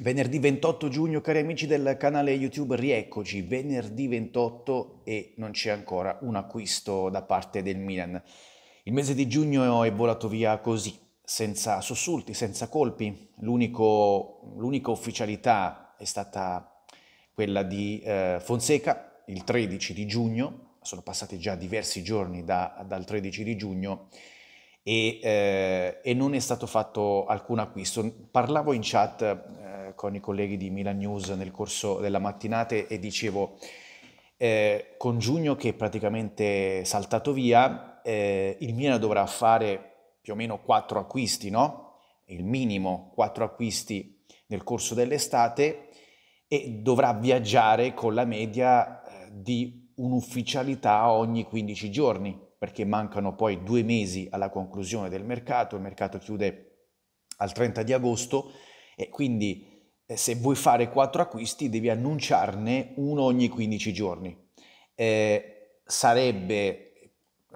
Venerdì 28 giugno, cari amici del canale YouTube, rieccoci, venerdì 28 e non c'è ancora un acquisto da parte del Milan. Il mese di giugno è volato via così, senza sussulti, senza colpi. l'unica ufficialità è stata quella di eh, Fonseca, il 13 di giugno, sono passati già diversi giorni da, dal 13 di giugno, e, eh, e, non è stato fatto alcun acquisto. Parlavo in chat... Eh, con i colleghi di Milan News nel corso della mattinata e dicevo, eh, con giugno che è praticamente saltato via, eh, il Milan dovrà fare più o meno quattro acquisti, no? Il minimo quattro acquisti nel corso dell'estate e dovrà viaggiare con la media eh, di un'ufficialità ogni 15 giorni, perché mancano poi due mesi alla conclusione del mercato, il mercato chiude al 30 di agosto e quindi eh, se vuoi fare quattro acquisti devi annunciarne uno ogni 15 giorni. Eh, sarebbe,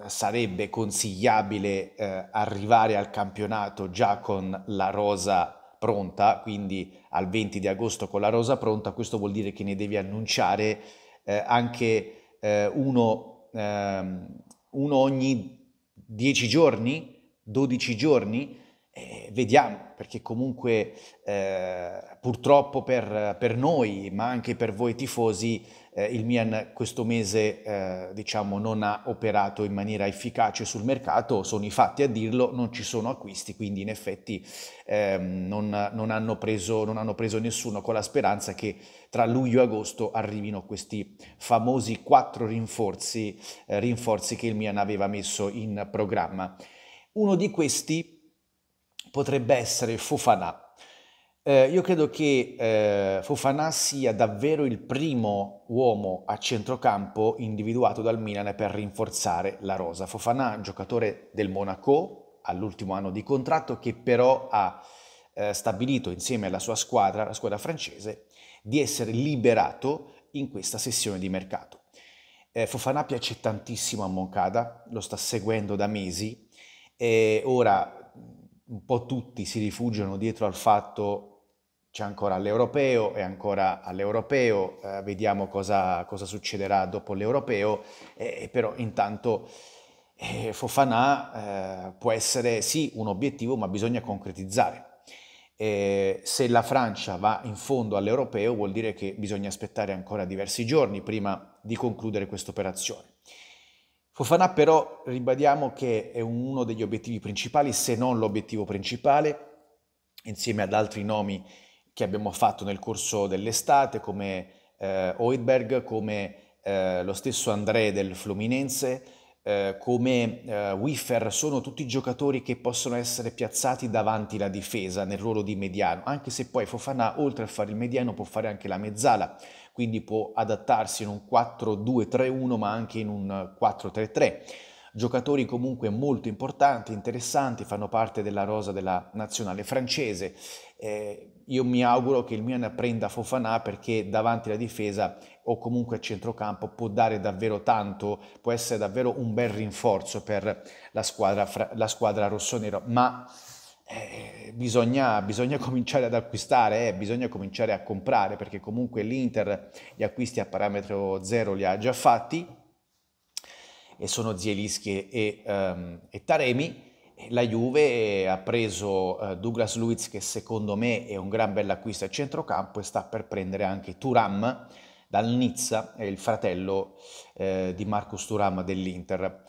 sarebbe, consigliabile eh, arrivare al campionato già con la rosa pronta, quindi al 20 di agosto con la rosa pronta, questo vuol dire che ne devi annunciare eh, anche eh, uno, ehm, uno, ogni 10 giorni, 12 giorni, eh, vediamo, perché comunque eh, purtroppo per, per, noi, ma anche per voi tifosi, eh, il Milan questo mese eh, diciamo, non ha operato in maniera efficace sul mercato, sono i fatti a dirlo, non ci sono acquisti, quindi in effetti ehm, non, non, hanno preso, non hanno preso nessuno con la speranza che tra luglio e agosto arrivino questi famosi quattro rinforzi, eh, rinforzi che il Milan aveva messo in programma. Uno di questi potrebbe essere Fofana. Eh, io credo che eh, Fofana sia davvero il primo uomo a centrocampo individuato dal Milan per rinforzare la rosa. Fofana, giocatore del Monaco all'ultimo anno di contratto, che però ha eh, stabilito insieme alla sua squadra, la squadra francese, di essere liberato in questa sessione di mercato. Eh, Fofana piace tantissimo a Moncada, lo sta seguendo da mesi. ora un po' tutti si rifugiano dietro al fatto c'è ancora l'europeo e ancora all'europeo, eh, vediamo cosa, cosa, succederà dopo l'europeo, eh, però intanto eh, Fofanà eh, può essere sì un obiettivo ma bisogna concretizzare. Eh, se la Francia va in fondo all'europeo vuol dire che bisogna aspettare ancora diversi giorni prima di concludere questa operazione. Fofana però ribadiamo che è uno degli obiettivi principali, se non l'obiettivo principale, insieme ad altri nomi che abbiamo fatto nel corso dell'estate, come eh, Oidberg, come eh, lo stesso André del Fluminense, eh, come eh, Wiffer, sono tutti giocatori che possono essere piazzati davanti la difesa nel ruolo di mediano, anche se poi Fofana, oltre a fare il mediano, può fare anche la mezzala quindi può adattarsi in un 4-2-3-1 ma anche in un 4-3-3. Giocatori comunque molto importanti, interessanti, fanno parte della rosa della nazionale francese. Eh, io mi auguro che il Milan prenda Fofanà perché davanti alla difesa o comunque a centrocampo può dare davvero tanto, può essere davvero un bel rinforzo per la squadra, la squadra rossonera, ma eh, eh, bisogna, bisogna, cominciare ad acquistare, eh, bisogna cominciare a comprare, perché comunque l'Inter gli acquisti a parametro zero li ha già fatti, e sono Zielischi e, um, e Taremi. La Juve ha preso uh, Douglas Luiz, che secondo me è un gran bell'acquisto a centrocampo, e sta per prendere anche Turam dal Nizza, è il fratello eh, di Marcus Turam dell'Inter.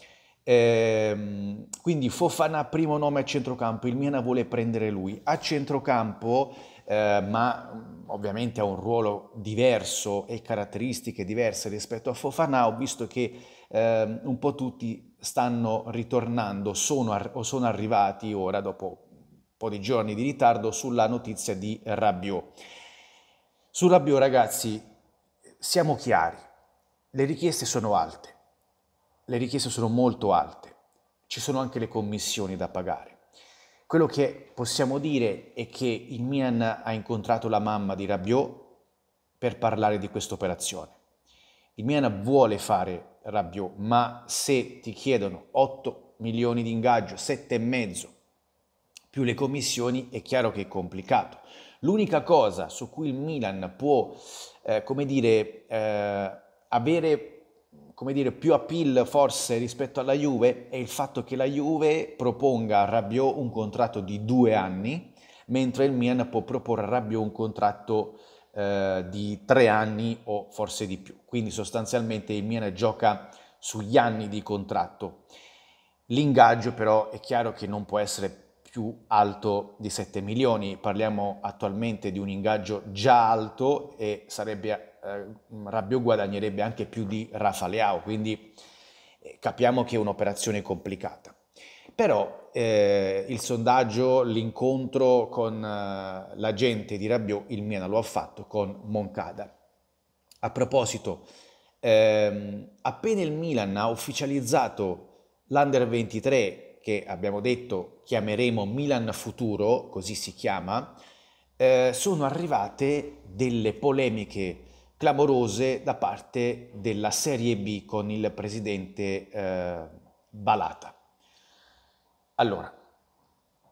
Ehm, quindi Fofana primo nome a centrocampo, il Miena vuole prendere lui. A centrocampo, eh, ma mm, ovviamente ha un ruolo diverso e caratteristiche diverse rispetto a Fofana, ho visto che eh, un po' tutti stanno ritornando sono ar- o sono arrivati ora dopo un po' di giorni di ritardo sulla notizia di Rabiot. Su Rabiot ragazzi siamo chiari, le richieste sono alte, le richieste sono molto alte, ci sono anche le commissioni da pagare. Quello che possiamo dire è che il Mian ha incontrato la mamma di Rabiot per parlare di questa operazione. Il Mian vuole fare Rabiot, ma se ti chiedono 8 milioni di ingaggio, 7,5 più le commissioni, è chiaro che è complicato. L'unica cosa su cui il Milan può, eh, come dire, eh, avere come dire, più appeal forse rispetto alla Juve è il fatto che la Juve proponga a Rabiot un contratto di due anni, mentre il Milan può proporre a Rabiot un contratto eh, di tre anni o forse di più. Quindi sostanzialmente il Milan gioca sugli anni di contratto. L'ingaggio però è chiaro che non può essere più alto di 7 milioni, parliamo attualmente di un ingaggio già alto e sarebbe eh, Rabiot guadagnerebbe anche più di Rafa Leao, quindi eh, capiamo che è un'operazione complicata. Però eh, il sondaggio, l'incontro con eh, la di Rabiot, il Miena lo ha fatto con Moncada. A proposito, ehm, appena il Milan ha ufficializzato l'Under 23, che abbiamo detto chiameremo Milan Futuro, così si chiama, eh, sono arrivate delle polemiche clamorose da parte della Serie B con il presidente eh, Balata. Allora,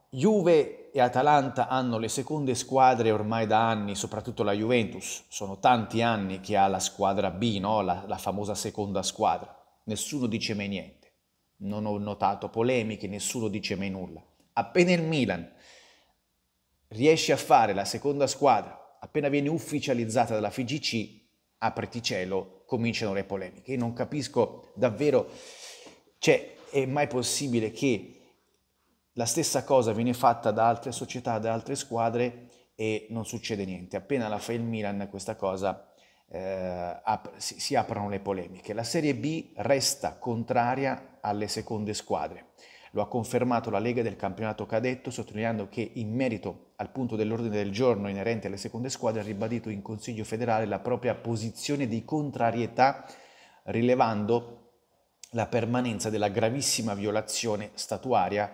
Juve e Atalanta hanno le seconde squadre ormai da anni, soprattutto la Juventus, sono tanti anni che ha la squadra B, no? la, la famosa seconda squadra. Nessuno dice mai niente, non ho notato polemiche, nessuno dice mai nulla. Appena il Milan riesce a fare la seconda squadra, appena viene ufficializzata dalla FIGC, apriti cielo, cominciano le polemiche. non capisco davvero, cioè è mai possibile che la stessa cosa viene fatta da altre società, da altre squadre e non succede niente. Appena la fa il Milan questa cosa eh, ap- si, si aprono le polemiche. La Serie B resta contraria alle seconde squadre. Lo ha confermato la Lega del campionato cadetto, sottolineando che in merito al punto dell'ordine del giorno inerente alle seconde squadre ha ribadito in Consiglio federale la propria posizione di contrarietà, rilevando la permanenza della gravissima violazione statuaria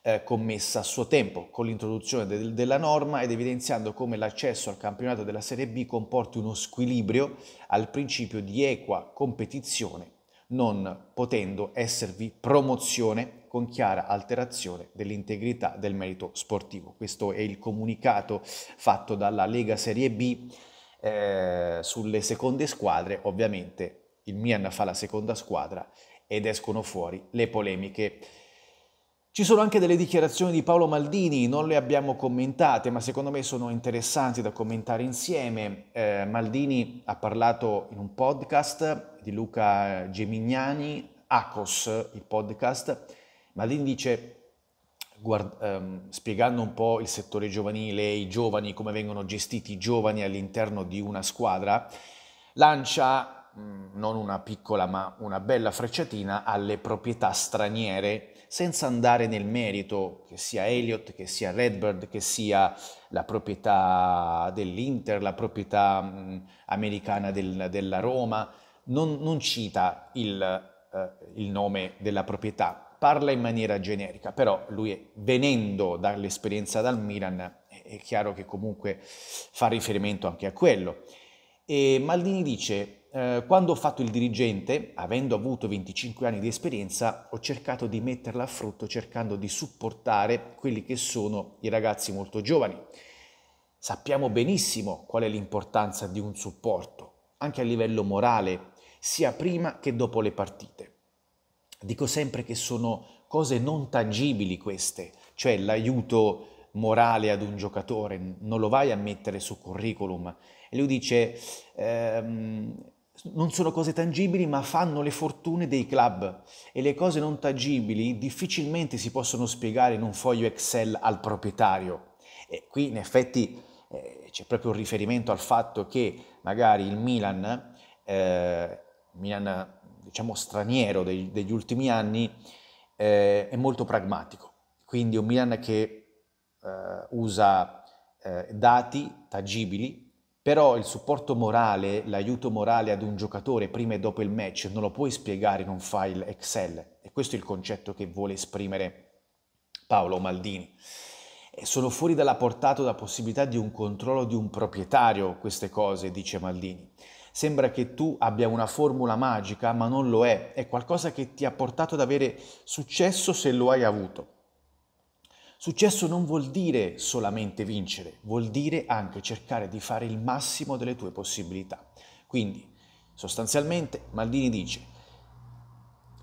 eh, commessa a suo tempo con l'introduzione de- della norma ed evidenziando come l'accesso al campionato della Serie B comporti uno squilibrio al principio di equa competizione non potendo esservi promozione con chiara alterazione dell'integrità del merito sportivo. Questo è il comunicato fatto dalla Lega Serie B eh, sulle seconde squadre. Ovviamente il Mian fa la seconda squadra ed escono fuori le polemiche ci sono anche delle dichiarazioni di Paolo Maldini, non le abbiamo commentate, ma secondo me sono interessanti da commentare insieme. Eh, Maldini ha parlato in un podcast di Luca Gemignani, ACOS, il podcast. Maldini dice, guard- ehm, spiegando un po' il settore giovanile, i giovani, come vengono gestiti i giovani all'interno di una squadra, lancia Mm, non una piccola ma una bella frecciatina alle proprietà straniere senza andare nel merito che sia Elliott, che sia Redbird, che sia la proprietà dell'Inter, la proprietà mh, mm, americana del, della Roma, non, non cita il, eh, il nome della proprietà, parla in maniera generica, però lui venendo dall'esperienza dal Milan è chiaro che comunque fa riferimento anche a quello. E Maldini dice, eh, quando ho fatto il dirigente, avendo avuto 25 anni di esperienza, ho cercato di metterla a frutto cercando di supportare quelli che sono i ragazzi molto giovani. Sappiamo benissimo qual è l'importanza di un supporto, anche a livello morale, sia prima che dopo le partite. Dico sempre che sono cose non tangibili queste, cioè l'aiuto morale ad un giocatore, non lo vai a mettere su curriculum, e lui dice, ehm, non sono cose tangibili ma fanno le fortune dei club e le cose non tangibili difficilmente si possono spiegare in un foglio Excel al proprietario. E qui in effetti eh, c'è proprio un riferimento al fatto che magari il Milan, eh, Milan diciamo straniero dei, degli ultimi anni, eh, è molto pragmatico. Quindi un Milan che eh, usa eh, dati tangibili, però il supporto morale, l'aiuto morale ad un giocatore prima e dopo il match non lo puoi spiegare in un file Excel e questo è il concetto che vuole esprimere Paolo Maldini. E sono fuori dalla portata da possibilità di un controllo di un proprietario queste cose, dice Maldini. Sembra che tu abbia una formula magica, ma non lo è, è qualcosa che ti ha portato ad avere successo se lo hai avuto. Successo non vuol dire solamente vincere, vuol dire anche cercare di fare il massimo delle tue possibilità. Quindi, sostanzialmente, Maldini dice,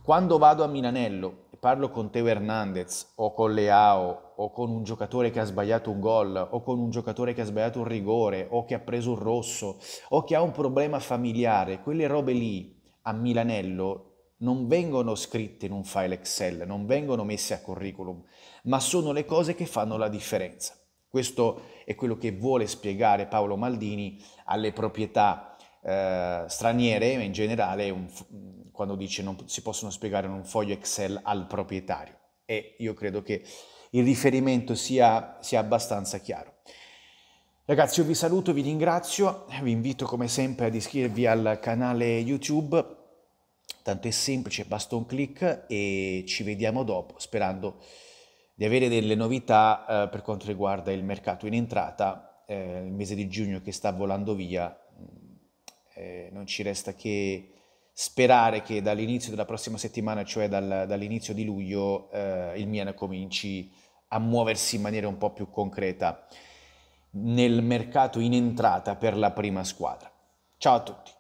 quando vado a Milanello e parlo con Teo Hernandez o con Leao o con un giocatore che ha sbagliato un gol o con un giocatore che ha sbagliato un rigore o che ha preso un rosso o che ha un problema familiare, quelle robe lì a Milanello non vengono scritte in un file Excel, non vengono messe a curriculum, ma sono le cose che fanno la differenza. Questo è quello che vuole spiegare Paolo Maldini alle proprietà eh, straniere, ma in generale un, quando dice non si possono spiegare in un foglio Excel al proprietario. E io credo che il riferimento sia, sia abbastanza chiaro. Ragazzi, io vi saluto, vi ringrazio, vi invito come sempre ad iscrivervi al canale YouTube tanto è semplice, basta un clic e ci vediamo dopo sperando di avere delle novità eh, per quanto riguarda il mercato in entrata, eh, il mese di giugno che sta volando via, mm, eh, non ci resta che sperare che dall'inizio della prossima settimana, cioè dal, dall'inizio di luglio, eh, il Mian cominci a muoversi in maniera un po' più concreta nel mercato in entrata per la prima squadra. Ciao a tutti!